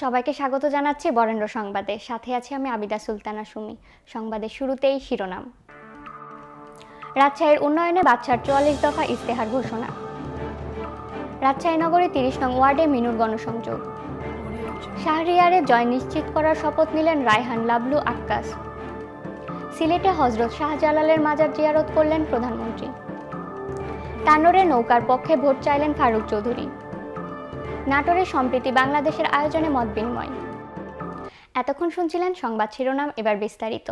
সবাইকে স্বাগত জানাচ্ছি বরেন্দ্র সংবাদে সাথে আছি আমি আবিদা সুলতানা সুমি সংবাদের শুরুতেই শিরোনাম রাজশাহীর উন্নয়নে বাচ্চার চুয়াল্লিশ দফা ইস্তেহার ঘোষণা রাজশাহী নগরে তিরিশ নং ওয়ার্ডে মিনুর গণসংযোগ শাহরিয়ারে জয় নিশ্চিত করার শপথ নিলেন রায়হান লাবলু আক্কাস সিলেটে হজরত শাহজালালের মাজার জিয়ারত করলেন প্রধানমন্ত্রী তানোরে নৌকার পক্ষে ভোট চাইলেন ফারুক চৌধুরী নাটোরে সম্প্রীতি বাংলাদেশের আয়োজনে মত বিনিময় এতক্ষণ শুনছিলেন সংবাদ শিরোনাম এবার বিস্তারিত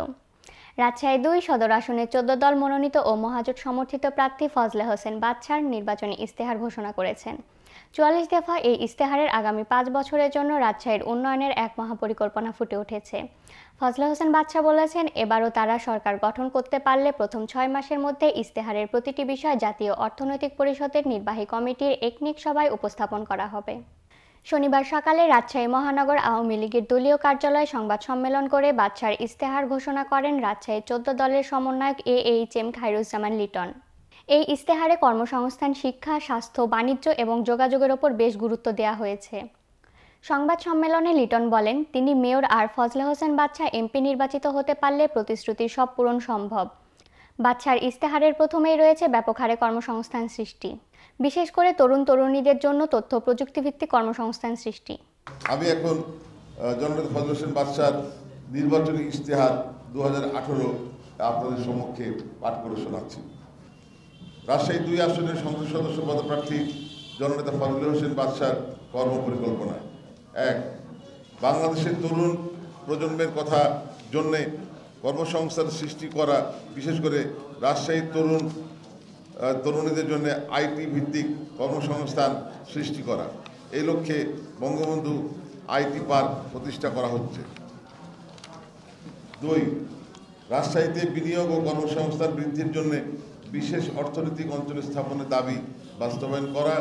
রাজশাহী দুই সদর আসনে চোদ্দ দল মনোনীত ও মহাজোট সমর্থিত প্রার্থী ফজলে হোসেন বাদশার নির্বাচনী ইস্তেহার ঘোষণা করেছেন চুয়াল্লিশ দফা এই ইস্তেহারের আগামী পাঁচ বছরের জন্য রাজশাহীর উন্নয়নের এক মহাপরিকল্পনা ফুটে উঠেছে ফজলে হোসেন বাদশাহ বলেছেন এবারও তারা সরকার গঠন করতে পারলে প্রথম ছয় মাসের মধ্যে ইস্তেহারের প্রতিটি বিষয় জাতীয় অর্থনৈতিক পরিষদের নির্বাহী কমিটির একনিক সভায় উপস্থাপন করা হবে শনিবার সকালে রাজশাহী মহানগর আওয়ামী লীগের দলীয় কার্যালয়ে সংবাদ সম্মেলন করে বাদশার ইস্তেহার ঘোষণা করেন রাজশাহী চোদ্দ দলের সমন্বয়ক A H M Khairuzzaman Liton এই ইস্তেহারে কর্মসংস্থান শিক্ষা স্বাস্থ্য বাণিজ্য এবং যোগাযোগের ওপর বেশ গুরুত্ব দেওয়া হয়েছে সংবাদ সম্মেলনে লিটন বলেন তিনি মেয়র আর ফজলে হোসেন বাদশাহ এমপি নির্বাচিত হতে পারলে প্রতিশ্রুতির সব পূরণ সম্ভব বাচ্চার ইস্তেহারের প্রথমেই রয়েছে ব্যাপক হারে কর্মসংস্থান সৃষ্টি বিশেষ করে তরুণ তরুণীদের জন্য তথ্য প্রযুক্তিভিত্তিক কর্মসংস্থান সৃষ্টি আমি এখন জননেতা ফজল হোসেন বাদশার নির্বাচনী ইশতেহার দু আপনাদের সম্মুখে পাঠ করে শোনাচ্ছি রাজশাহী দুই আসনের সংসদ সদস্য পদপ্রার্থী জননেতা ফজল হোসেন বাদশার কর্মপরিকল্পনায় এক বাংলাদেশের তরুণ প্রজন্মের কথা জন্যে কর্মসংস্থান সৃষ্টি করা বিশেষ করে রাজশাহীর তরুণ তরুণীদের জন্য আইটি ভিত্তিক কর্মসংস্থান সৃষ্টি করা এই লক্ষ্যে বঙ্গবন্ধু আইটি পার্ক প্রতিষ্ঠা করা হচ্ছে দুই রাজশাহীতে বিনিয়োগ ও কর্মসংস্থান বৃদ্ধির জন্য বিশেষ অর্থনৈতিক অঞ্চল স্থাপনের দাবি বাস্তবায়ন করা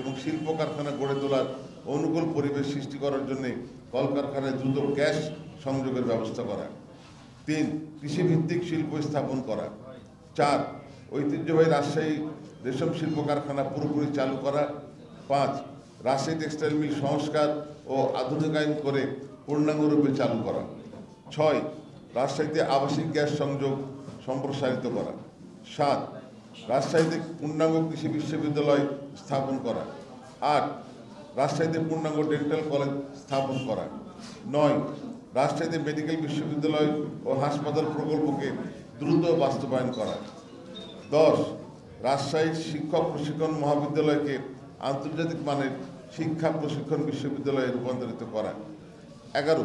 এবং শিল্প কারখানা গড়ে তোলার অনুকূল পরিবেশ সৃষ্টি করার জন্য কলকারখানায় দ্রুত গ্যাস সংযোগের ব্যবস্থা করা তিন কৃষিভিত্তিক শিল্প স্থাপন করা চার ঐতিহ্যবাহী রাজশাহী রেশম শিল্প কারখানা পুরোপুরি চালু করা পাঁচ রাজশাহী টেক্সটাইল মিল সংস্কার ও আধুনিকায়ন করে পূর্ণাঙ্গরূপে চালু করা ছয় রাজশাহীতে আবাসিক গ্যাস সংযোগ সম্প্রসারিত করা সাত রাজশাহীতে পূর্ণাঙ্গ কৃষি বিশ্ববিদ্যালয় স্থাপন করা আট রাজশাহীতে পূর্ণাঙ্গ ডেন্টাল কলেজ স্থাপন করা নয় রাজশাহীতে মেডিকেল বিশ্ববিদ্যালয় ও হাসপাতাল প্রকল্পকে দ্রুত বাস্তবায়ন করা দশ রাজশাহীর শিক্ষক প্রশিক্ষণ মহাবিদ্যালয়কে আন্তর্জাতিক মানের শিক্ষা প্রশিক্ষণ বিশ্ববিদ্যালয়ে রূপান্তরিত করা এগারো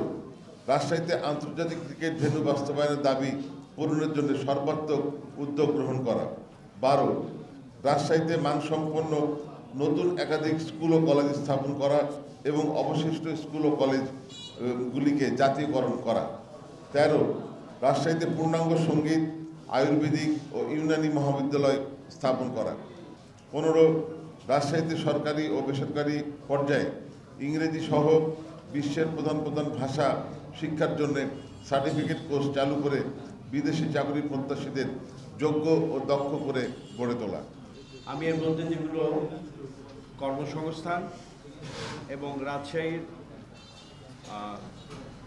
রাজশাহীতে আন্তর্জাতিক ক্রিকেট ভেন্যু বাস্তবায়নের দাবি পূরণের জন্য সর্বাত্মক উদ্যোগ গ্রহণ করা বারো রাজশাহীতে মানসম্পন্ন নতুন একাধিক স্কুল ও কলেজ স্থাপন করা এবং অবশিষ্ট স্কুল ও কলেজ গুলিকে জাতীয়করণ করা তেরো রাজশাহীতে পূর্ণাঙ্গ সঙ্গীত আয়ুর্বেদিক ও ইউনানি মহাবিদ্যালয় স্থাপন করা পনেরো রাজশাহীতে সরকারি ও বেসরকারি পর্যায়ে ইংরেজি সহ বিশ্বের প্রধান প্রধান ভাষা শিক্ষার জন্যে সার্টিফিকেট কোর্স চালু করে বিদেশি চাকরি প্রত্যাশীদের যোগ্য ও দক্ষ করে গড়ে তোলা আমি এর মধ্যে যেগুলো কর্মসংস্থান এবং রাজশাহীর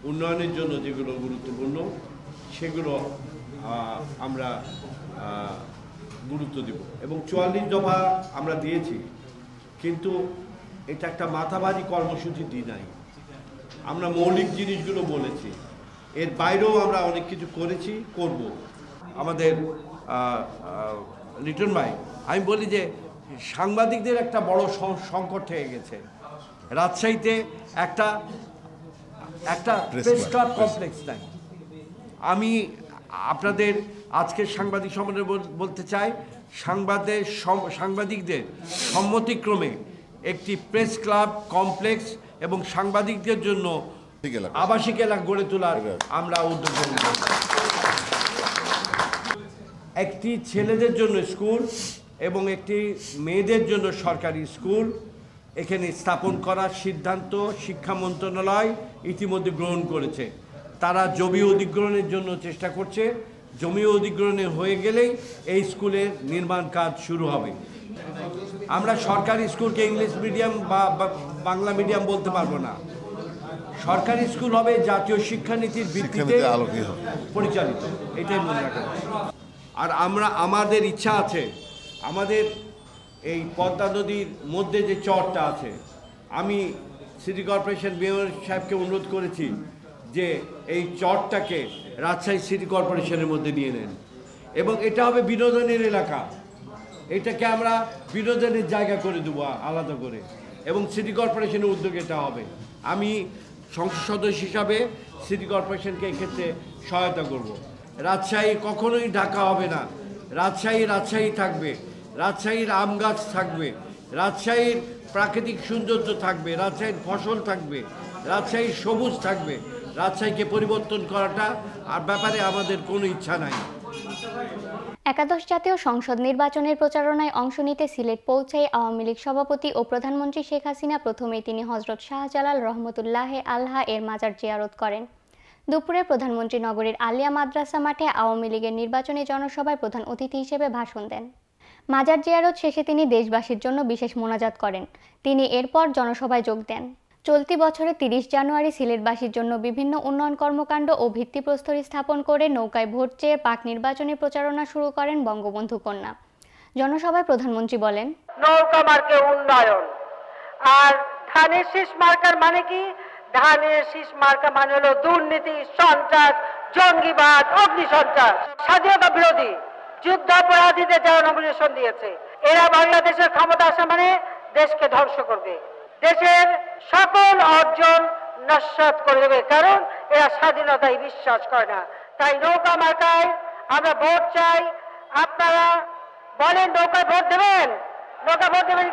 উন্নয়নের জন্য যেগুলো গুরুত্বপূর্ণ সেগুলো আমরা গুরুত্ব দিব এবং চুয়াল্লিশ দফা আমরা দিয়েছি কিন্তু এটা একটা মাথাবাজি কর্মসূচি দিই নাই আমরা মৌলিক জিনিসগুলো বলেছি এর বাইরেও আমরা অনেক কিছু করেছি করব আমাদের লিটন ভাই আমি বলি যে সাংবাদিকদের একটা বড় সংকট হয়ে গেছে রাজশাহীতে একটা একটা প্রেস ক্লাব কমপ্লেক্স নাই আমি আপনাদের আজকের সাংবাদিক সম্মেলনে বলতে চাই সাংবাদিক সাংবাদিকদের সম্মতিক্রমে একটি প্রেস ক্লাব কমপ্লেক্স এবং সাংবাদিকদের জন্য আবাসিক এলাকা গড়ে তোলার আমরা উদ্যোগ একটি ছেলেদের জন্য স্কুল এবং একটি মেয়েদের জন্য সরকারি স্কুল এখানে স্থাপন করার সিদ্ধান্ত শিক্ষা মন্ত্রণালয় ইতিমধ্যে গ্রহণ করেছে তারা জমি অধিগ্রহণের জন্য চেষ্টা করছে জমি অধিগ্রহণে হয়ে গেলেই এই স্কুলের নির্মাণ কাজ শুরু হবে আমরা সরকারি স্কুলকে ইংলিশ মিডিয়াম বা বাংলা মিডিয়াম বলতে পারবো না সরকারি স্কুল হবে জাতীয় শিক্ষানীতির ভিত্তিতে পরিচালিত এটাই মনে রাখা আর আমরা আমাদের ইচ্ছা আছে আমাদের এই পদ্মা নদীর মধ্যে যে চরটা আছে আমি সিটি কর্পোরেশন মেয়র সাহেবকে অনুরোধ করেছি যে এই চরটাকে রাজশাহী সিটি কর্পোরেশনের মধ্যে নিয়ে নেন এবং এটা হবে বিনোদনের এলাকা এটাকে আমরা বিনোদনের জায়গা করে দেবো আলাদা করে এবং সিটি কর্পোরেশনের উদ্যোগ এটা হবে আমি সংসদ সদস্য হিসাবে সিটি কর্পোরেশনকে এক্ষেত্রে সহায়তা করব। রাজশাহী কখনোই ঢাকা হবে না রাজশাহী রাজশাহী থাকবে রাজশাহীর আম গাছ থাকবে রাজশাহীর প্রাকৃতিক সৌন্দর্য থাকবে রাজশাহীর ফসল থাকবে রাজশাহীর সবুজ থাকবে রাজশাহীকে পরিবর্তন করাটা আর ব্যাপারে আমাদের কোনো ইচ্ছা নাই একাদশ জাতীয় সংসদ নির্বাচনের প্রচারণায় অংশ নিতে সিলেট পৌঁছায় আওয়ামী লীগ সভাপতি ও প্রধানমন্ত্রী শেখ হাসিনা প্রথমে তিনি হজরত শাহজালাল রহমতুল্লাহে আল্লাহ এর মাজার জিয়ারত করেন দুপুরে প্রধানমন্ত্রী নগরীর আলিয়া মাদ্রাসা মাঠে আওয়ামী লীগের নির্বাচনী জনসভায় প্রধান অতিথি হিসেবে ভাষণ দেন মাজার জিয়ারত শেষে তিনি দেশবাসীর জন্য বিশেষ মোনাজাত করেন তিনি এরপর জনসভায় যোগ দেন চলতি বছরে তিরিশ জানুয়ারি সিলেটবাসীর জন্য বিভিন্ন উন্নয়ন কর্মকাণ্ড ও ভিত্তিপ্রস্তর স্থাপন করে নৌকায় ভোট চেয়ে পাক নির্বাচনী প্রচারণা শুরু করেন বঙ্গবন্ধু কন্যা জনসভায় প্রধানমন্ত্রী বলেন নৌকা মার্কে উন্নয়ন আর ধানের শীষ মার্কার মানে কি ধানের শীষ মার্কা মানে হলো দুর্নীতি সন্ত্রাস জঙ্গিবাদ অগ্নিসন্ত্রাস স্বাধীনতা বিরোধী যুদ্ধাপরাধীদের যারা নমিনেশন দিয়েছে এরা বাংলাদেশের ক্ষমতা আসা মানে দেশকে ধ্বংস করবে দেশের সকল অর্জন নস্বাত করে দেবে কারণ এরা স্বাধীনতায় বিশ্বাস করে না তাই নৌকা মার্কায় আমরা ভোট চাই আপনারা বলেন নৌকায় ভোট দেবেন নৌকা ভোট দেবেন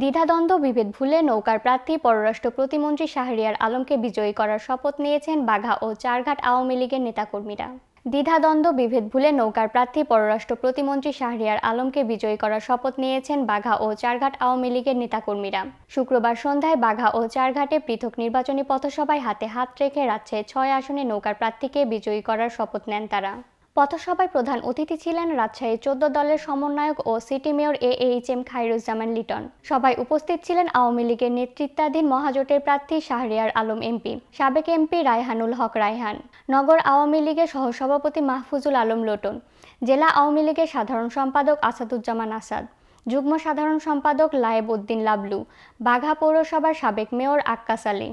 দ্বিধাদ্বন্দ্ব বিভেদ ভুলে নৌকার প্রার্থী পররাষ্ট্র প্রতিমন্ত্রী শাহরিয়ার আলমকে বিজয়ী করার শপথ নিয়েছেন বাঘা ও চারঘাট আওয়ামী লীগের নেতাকর্মীরা দ্বিধাদ্বন্দ্ব বিভেদ ভুলে নৌকার প্রার্থী পররাষ্ট্র প্রতিমন্ত্রী শাহরিয়ার আলমকে বিজয়ী করার শপথ নিয়েছেন বাঘা ও চারঘাট আওয়ামী লীগের নেতাকর্মীরা শুক্রবার সন্ধ্যায় বাঘা ও চারঘাটে পৃথক নির্বাচনী পথসভায় হাতে হাত রেখে রাজ্যে ছয় আসনে নৌকার প্রার্থীকে বিজয়ী করার শপথ নেন তারা পথসভায় প্রধান অতিথি ছিলেন রাজশাহী চোদ্দ দলের সমন্বয়ক ও city mayor A H M Khairuzzaman Liton সভায় উপস্থিত ছিলেন আওয়ামী লীগের নেতৃত্বাধীন মহাজোটের প্রার্থী শাহরিয়ার আলম এমপি সাবেক এমপি রায়হানুল হক রায়হান নগর আওয়ামী লীগের সহসভাপতি মাহফুজুল আলম লোটন জেলা আওয়ামী লীগের সাধারণ সম্পাদক আসাদুজ্জামান আসাদ যুগ্ম সাধারণ সম্পাদক লায়েব উদ্দিন লাবলু বাঘা পৌরসভার সাবেক মেয়র আক্কাস আলী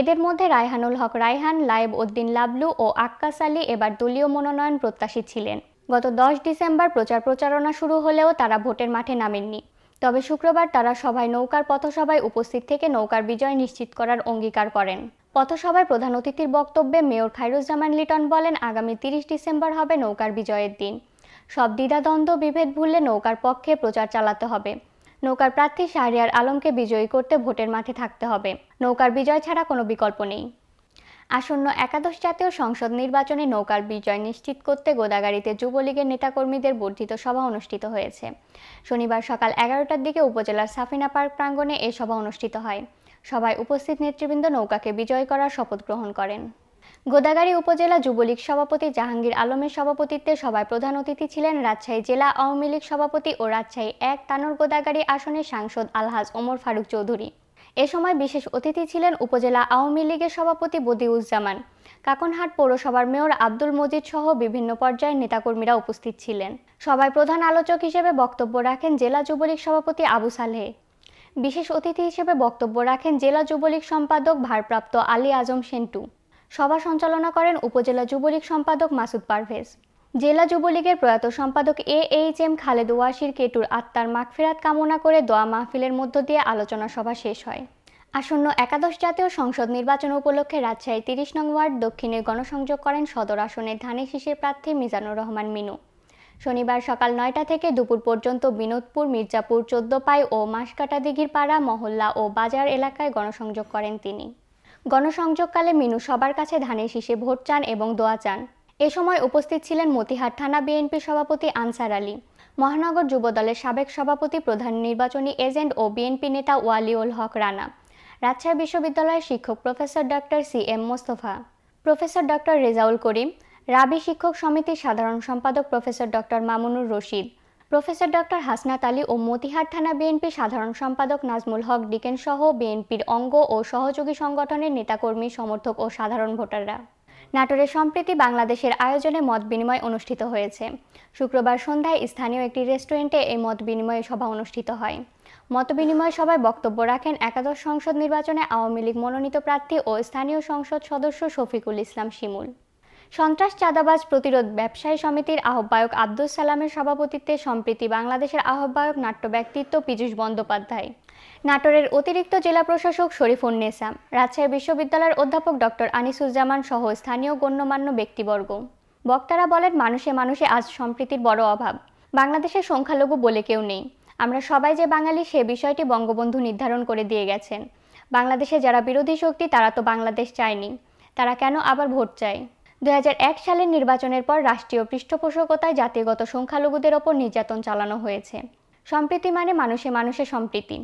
এদের মধ্যে রায়হানুল হক রায়হান লাইব উদ্দিন লাবলু ও আক্কাস আলী এবার দলীয় মনোনয়ন প্রত্যাশী ছিলেন গত দশ ডিসেম্বর প্রচার প্রচারণা শুরু হলেও তারা ভোটের মাঠে নামেননি তবে শুক্রবার তারা সভায় নৌকার পথসভায় উপস্থিত থেকে নৌকার বিজয় নিশ্চিত করার অঙ্গীকার করেন পথসভায় প্রধান অতিথির বক্তব্যে মেয়র খাইরুজ্জামান লিটন বলেন আগামী তিরিশ ডিসেম্বর হবে নৌকার বিজয়ের দিন সব দ্বিধাদ্বন্দ্ব বিভেদ ভুলে নৌকার পক্ষে প্রচার চালাতে হবে নৌকার প্রার্থী শাহরিয়ার আলমকে বিজয়ী করতে ভোটের মাঠে থাকতে হবে নৌকার বিজয় ছাড়া কোনো বিকল্প নেই আসন্ন একাদশ জাতীয় সংসদ নির্বাচনে নৌকার বিজয় নিশ্চিত করতে গোদাগাড়িতে যুবলীগের নেতাকর্মীদের বর্ধিত সভা অনুষ্ঠিত হয়েছে শনিবার সকাল এগারোটার দিকে উপজেলার সাফিনা পার্ক প্রাঙ্গণে এ সভা অনুষ্ঠিত হয় সভায় উপস্থিত নেতৃবৃন্দ নৌকাকে বিজয় করার শপথ গ্রহণ করেন গোদাগাড়ি উপজেলা যুবলীগ সভাপতি জাহাঙ্গীর আলমের সভাপতিত্বে সভায় প্রধান অতিথি ছিলেন রাজশাহী জেলা আওয়ামী লীগ সভাপতি ও রাজশাহী এক তানোর গোদাগাড়ি আসনের সাংসদ আলহাজ ওমর ফারুক চৌধুরী এ সময় বিশেষ অতিথি ছিলেন উপজেলা আওয়ামী লীগের সভাপতি বদিউজ্জামান কাকনহাট পৌরসভার মেয়র আব্দুল মজিদ সহ বিভিন্ন পর্যায়ের নেতাকর্মীরা উপস্থিত ছিলেন সভায় প্রধান আলোচক হিসেবে বক্তব্য রাখেন জেলা যুবলীগ সভাপতি আবু সালেহ বিশেষ অতিথি হিসেবে বক্তব্য রাখেন জেলা যুবলীগ সম্পাদক ভারপ্রাপ্ত আলী আজম সেন্টু সভা সঞ্চালনা করেন উপজেলা যুবলীগ সম্পাদক মাসুদ পারভেজ জেলা যুবলীগের প্রয়াত সম্পাদক A H M Khaled Wasir কেটুর আত্মার মাগফিরাত কামনা করে দোয়া মাহফিলের মধ্য দিয়ে আলোচনা সভা শেষ হয় আসন্ন একাদশ জাতীয় সংসদ নির্বাচন উপলক্ষে রাজশাহী তিরিশ নং ওয়ার্ড দক্ষিণে গণসংযোগ করেন সদর আসনের ধানের শীষের প্রার্থী মিজানুর রহমান মিনু শনিবার সকাল নয়টা থেকে দুপুর পর্যন্ত বিনোদপুর মির্জাপুর চোদ্দপাই ও মাসকাটা দিঘির পাড়া মহল্লা ও বাজার এলাকায় গণসংযোগ করেন তিনি গণসংযোগকালে মিনু সবার কাছে ধানের শীষে ভোট চান এবং দোয়া চান এ সময় উপস্থিত ছিলেন মতিহার থানা বিএনপি সভাপতি আনসার আলী মহানগর যুবদলের সাবেক সভাপতি প্রধান নির্বাচনী এজেন্ট ও বিএনপি নেতা ওয়ালিউল হক রানা রাজশাহী বিশ্ববিদ্যালয়ের শিক্ষক professor doctor C M Mostafa professor doctor Rezaul Karim Rabi শিক্ষক সমিতির সাধারণ সম্পাদক professor doctor Mamunur Rashid professor doctor Hasnat Ali ও মতিহার থানা বিএনপি সাধারণ সম্পাদক নাজমুল হক ডিকেন সহ বিএনপির অঙ্গ ও সহযোগী সংগঠনের নেতাকর্মী সমর্থক ও সাধারণ ভোটাররা নাটোরের সম্প্রীতি বাংলাদেশের আয়োজনে মত বিনিময় অনুষ্ঠিত হয়েছে শুক্রবার সন্ধ্যায় স্থানীয় একটি রেস্টুরেন্টে এই মত বিনিময় সভা অনুষ্ঠিত হয় মত বিনিময় সভায় বক্তব্য রাখেন একাদশ সংসদ নির্বাচনে আওয়ামী লীগ মনোনীত প্রার্থী ও স্থানীয় সংসদ সদস্য শফিকুল ইসলাম শিমুল সন্ত্রাস চাঁদাবাজ প্রতিরোধ ব্যবসায়ী সমিতির আহ্বায়ক আব্দুল সালামের সভাপতিত্বে সম্প্রীতি বাংলাদেশের আহ্বায়ক নাট্য ব্যক্তিত্ব পীযূষ বন্দ্যোপাধ্যায় নাটোরের অতিরিক্ত জেলা প্রশাসক নেসাম রাজশাহী বিশ্ববিদ্যালয়ের অধ্যাপক ডক্টর আনিসুজ্জামান সহ স্থানীয় গণ্যমান্য ব্যক্তিবর্গ বক্তারা বলেন মানুষে মানুষে আজ সম্প্রীতির বড় অভাব বাংলাদেশের সংখ্যালঘু বলে কেউ নেই আমরা সবাই যে বাঙালি সে বিষয়টি বঙ্গবন্ধু নির্ধারণ করে দিয়ে গেছেন বাংলাদেশে যারা বিরোধী শক্তি তারা তো বাংলাদেশ চায়নি তারা কেন আবার ভোট চায় 2001 সালের নির্বাচনের পর রাষ্ট্রীয় পৃষ্ঠপোষকতায় জাতিগত সংখ্যালঘুদের ওপর নির্যাতন চালানো হয়েছে সম্প্রীতি মানে মানুষে মানুষে সম্প্রীতি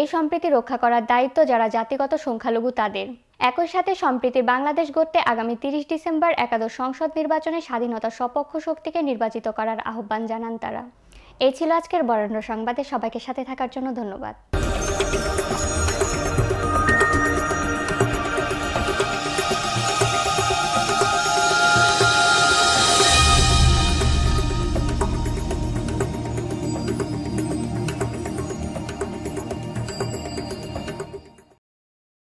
এই সম্প্রীতি রক্ষা করার দায়িত্ব যারা জাতিগত সংখ্যালঘু তাদের একই সাথে সম্প্রীতি বাংলাদেশ গড়তে আগামী তিরিশ ডিসেম্বর একাদশ সংসদ নির্বাচনে স্বাধীনতা সপক্ষ শক্তিকে নির্বাচিত করার আহ্বান জানান তারা এই ছিল আজকের বরেণ্য সংবাদে সবাইকে সাথে থাকার জন্য ধন্যবাদ